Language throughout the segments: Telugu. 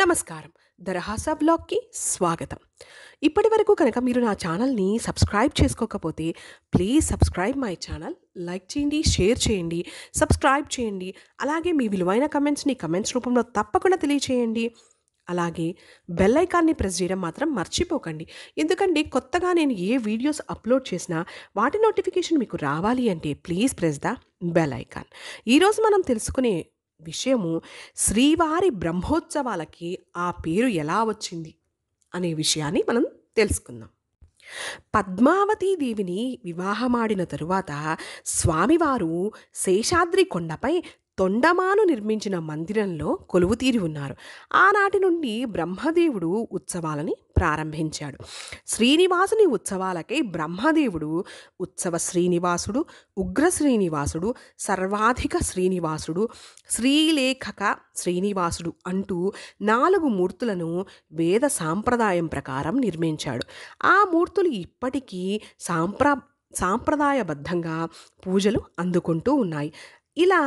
నమస్కారం దరహాసా బ్లాగ్కి స్వాగతం ఇప్పటి వరకు కనుక మీరు నా ఛానల్ని సబ్స్క్రైబ్ చేసుకోకపోతే please subscribe my channel like చేయండి షేర్ చేయండి సబ్స్క్రైబ్ చేయండి అలాగే మీ విలువైన కమెంట్స్ని కమెంట్స్ రూపంలో తప్పకుండా తెలియచేయండి అలాగే బెల్ ఐకాన్ని ప్రెస్ చేయడం మాత్రం మర్చిపోకండి ఎందుకంటే కొత్తగా నేను ఏ వీడియోస్ అప్లోడ్ చేసినా వాటి నోటిఫికేషన్ మీకు రావాలి అంటే please press the bell icon ఈరోజు మనం తెలుసుకునే విషయము శ్రీవారి బ్రహ్మోత్సవాలకి ఆ పేరు ఎలా వచ్చింది అనే విషయాన్ని మనం తెలుసుకుందాం పద్మావతీదేవిని వివాహమాడిన తరువాత స్వామివారు శేషాద్రి కొండపై తొండమాను నిర్మించిన మందిరంలో కొలువుతీరి ఉన్నారు ఆనాటి నుండి బ్రహ్మదేవుడు ఉత్సవాలని ప్రారంభించాడు శ్రీనివాసుని ఉత్సవాలకై బ్రహ్మదేవుడు ఉత్సవ శ్రీనివాసుడు ఉగ్ర శ్రీనివాసుడు సర్వాధిక శ్రీనివాసుడు శ్రీలేఖక శ్రీనివాసుడు అంటూ నాలుగు మూర్తులను వేద సాంప్రదాయం ప్రకారం నిర్మించాడు ఆ మూర్తులు ఇప్పటికీ సాంప్ర సాంప్రదాయబద్ధంగా పూజలు అందుకుంటూ ఉన్నాయి ఇలా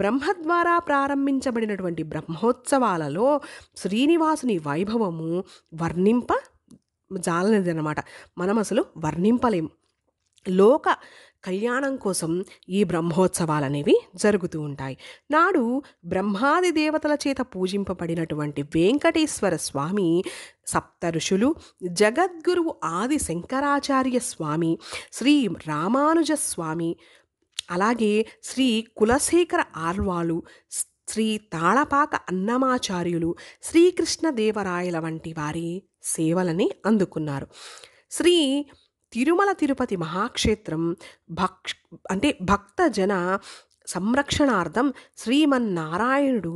బ్రహ్మ ద్వారా ప్రారంభించబడినటువంటి బ్రహ్మోత్సవాలలో శ్రీనివాసుని వైభవము వర్ణింప జాలనిది అనమాట మనం అసలు వర్ణింపలేము లోక కళ్యాణం కోసం ఈ బ్రహ్మోత్సవాలు అనేవి జరుగుతూ ఉంటాయి నాడు బ్రహ్మాది దేవతల చేత పూజింపబడినటువంటి వెంకటేశ్వర స్వామి సప్త ఋషులు జగద్గురువు ఆది శంకరాచార్య స్వామి శ్రీ రామానుజ స్వామి అలాగే శ్రీ కులశేఖర ఆర్వాలు శ్రీ తాళపాక అన్నమాచార్యులు శ్రీకృష్ణదేవరాయల వంటి వారి సేవలని అందుకున్నారు శ్రీ తిరుమల తిరుపతి మహాక్షేత్రం భక్ష అంటే భక్తజన సంరక్షణార్థం శ్రీమన్నారాయణుడు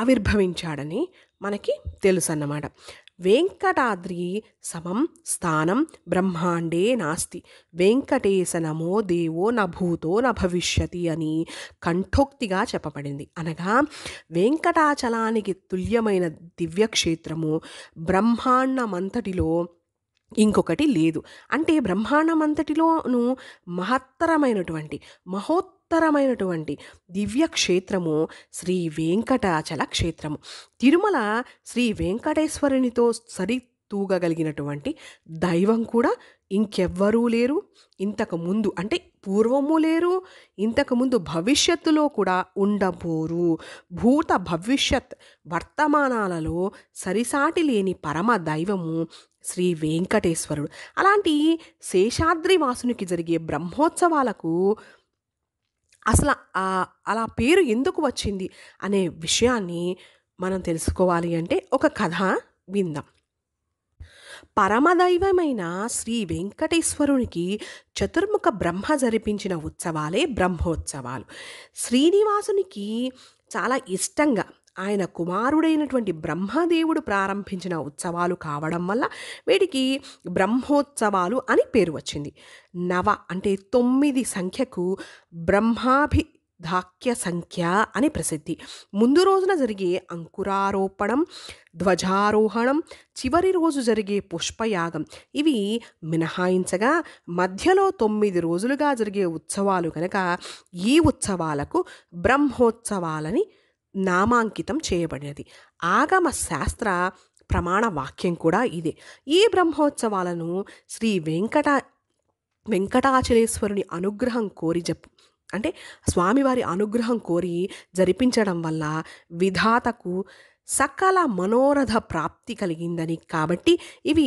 ఆవిర్భవించాడని మనకి తెలుసు అన్నమాట వెంకటాద్రి సమం స్థానం బ్రహ్మాండే నాస్తి నమో దేవో నభూతో భవిష్యతి అని కంఠోక్తిగా చెప్పబడింది అనగా వెంకటాచలానికి తుల్యమైన దివ్యక్షేత్రము బ్రహ్మాండమంతటిలో ఇంకొకటి లేదు అంటే బ్రహ్మాండమంతటిలోను మహత్తరమైనటువంటి మహోత్ మహత్తరమైనటువంటి క్షేత్రము శ్రీ వెంకటాచల క్షేత్రము తిరుమల శ్రీ వెంకటేశ్వరునితో సరి తూగగలిగినటువంటి దైవం కూడా ఇంకెవ్వరూ లేరు ఇంతకుముందు అంటే పూర్వము లేరు ఇంతకుముందు భవిష్యత్తులో కూడా ఉండబోరు భూత భవిష్యత్ వర్తమానాలలో సరిసాటి లేని పరమ దైవము శ్రీ వెంకటేశ్వరుడు అలాంటి శేషాద్రి వాసునికి జరిగే బ్రహ్మోత్సవాలకు అసలు అలా పేరు ఎందుకు వచ్చింది అనే విషయాన్ని మనం తెలుసుకోవాలి అంటే ఒక కథ విందాం పరమదైవమైన శ్రీ వెంకటేశ్వరునికి చతుర్ముఖ బ్రహ్మ జరిపించిన ఉత్సవాలే బ్రహ్మోత్సవాలు శ్రీనివాసునికి చాలా ఇష్టంగా ఆయన కుమారుడైనటువంటి బ్రహ్మదేవుడు ప్రారంభించిన ఉత్సవాలు కావడం వల్ల వీటికి బ్రహ్మోత్సవాలు అని పేరు వచ్చింది నవ అంటే తొమ్మిది సంఖ్యకు బ్రహ్మాభి ధాక్య సంఖ్య అని ప్రసిద్ధి ముందు రోజున జరిగే అంకురారోపణం ధ్వజారోహణం చివరి రోజు జరిగే పుష్పయాగం ఇవి మినహాయించగా మధ్యలో తొమ్మిది రోజులుగా జరిగే ఉత్సవాలు కనుక ఈ ఉత్సవాలకు బ్రహ్మోత్సవాలని నామాంకితం చేయబడినది ఆగమ శాస్త్ర ప్రమాణ వాక్యం కూడా ఇదే ఈ బ్రహ్మోత్సవాలను శ్రీ వెంకట వెంకటాచలేశ్వరుని అనుగ్రహం కోరి జప్ అంటే స్వామివారి అనుగ్రహం కోరి జరిపించడం వల్ల విధాతకు సకల మనోరథ ప్రాప్తి కలిగిందని కాబట్టి ఇవి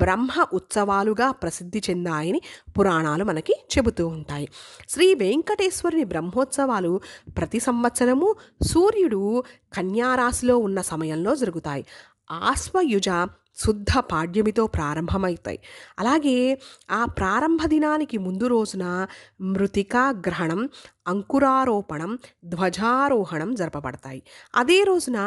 బ్రహ్మ ఉత్సవాలుగా ప్రసిద్ధి చెందాయని పురాణాలు మనకి చెబుతూ ఉంటాయి శ్రీ వెంకటేశ్వరుని బ్రహ్మోత్సవాలు ప్రతి సంవత్సరము సూర్యుడు కన్యారాశిలో ఉన్న సమయంలో జరుగుతాయి ఆశ్వయుజ శుద్ధ పాడ్యమితో ప్రారంభమవుతాయి అలాగే ఆ ప్రారంభ దినానికి ముందు రోజున మృతికా గ్రహణం అంకురారోపణం ధ్వజారోహణం జరపబడతాయి అదే రోజున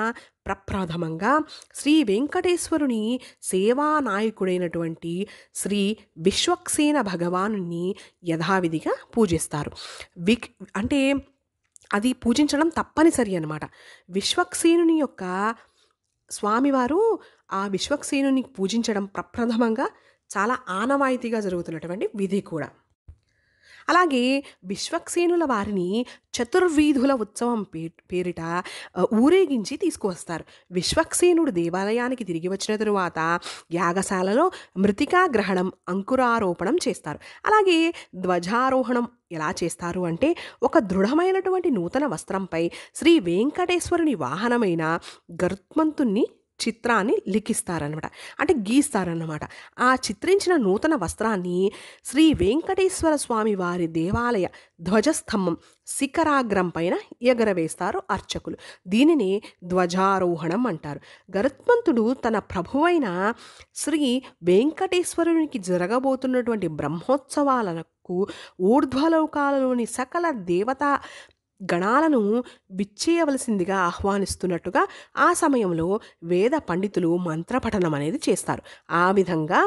ప్రప్రథమంగా శ్రీ వెంకటేశ్వరుని సేవా నాయకుడైనటువంటి శ్రీ విశ్వక్సేన భగవానుని యథావిధిగా పూజిస్తారు విక్ అంటే అది పూజించడం తప్పనిసరి అనమాట విశ్వక్సేనుని యొక్క స్వామివారు ఆ విశ్వక్సేనుని పూజించడం ప్రప్రథమంగా చాలా ఆనవాయితీగా జరుగుతున్నటువంటి విధి కూడా అలాగే విశ్వక్సేనుల వారిని చతుర్వీధుల ఉత్సవం పేరిట ఊరేగించి తీసుకువస్తారు విశ్వక్సేనుడు దేవాలయానికి తిరిగి వచ్చిన తరువాత యాగశాలలో మృతికా గ్రహణం అంకురారోపణం చేస్తారు అలాగే ధ్వజారోహణం ఎలా చేస్తారు అంటే ఒక దృఢమైనటువంటి నూతన వస్త్రంపై శ్రీ వెంకటేశ్వరుని వాహనమైన గరుత్మంతుణ్ణి చిత్రాన్ని లిఖిస్తారనమాట అంటే గీస్తారన్నమాట ఆ చిత్రించిన నూతన వస్త్రాన్ని శ్రీ వెంకటేశ్వర స్వామి వారి దేవాలయ ధ్వజస్తంభం శిఖరాగ్రం పైన ఎగరవేస్తారు అర్చకులు దీనిని ధ్వజారోహణం అంటారు గరుత్మంతుడు తన ప్రభువైన శ్రీ వెంకటేశ్వరునికి జరగబోతున్నటువంటి బ్రహ్మోత్సవాలకు ఊర్ధ్వలోకాలలోని సకల దేవతా గణాలను బిచ్చేయవలసిందిగా ఆహ్వానిస్తున్నట్టుగా ఆ సమయంలో వేద పండితులు మంత్రపఠనం అనేది చేస్తారు ఆ విధంగా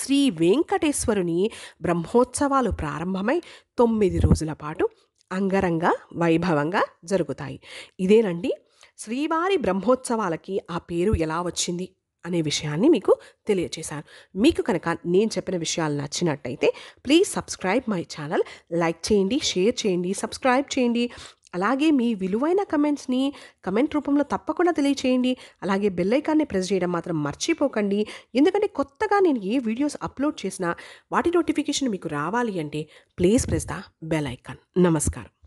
శ్రీ వెంకటేశ్వరుని బ్రహ్మోత్సవాలు ప్రారంభమై తొమ్మిది రోజుల పాటు అంగరంగ వైభవంగా జరుగుతాయి ఇదేనండి శ్రీవారి బ్రహ్మోత్సవాలకి ఆ పేరు ఎలా వచ్చింది అనే విషయాన్ని మీకు తెలియచేశాను మీకు కనుక నేను చెప్పిన విషయాలు నచ్చినట్టయితే please subscribe my channel like చేయండి షేర్ చేయండి సబ్స్క్రైబ్ చేయండి అలాగే మీ విలువైన కమెంట్స్ని కమెంట్ రూపంలో తప్పకుండా తెలియచేయండి అలాగే బెల్లైకాన్ని ప్రెస్ చేయడం మాత్రం మర్చిపోకండి ఎందుకంటే కొత్తగా నేను ఏ వీడియోస్ అప్లోడ్ చేసినా వాటి నోటిఫికేషన్ మీకు రావాలి అంటే please press the bell icon నమస్కారం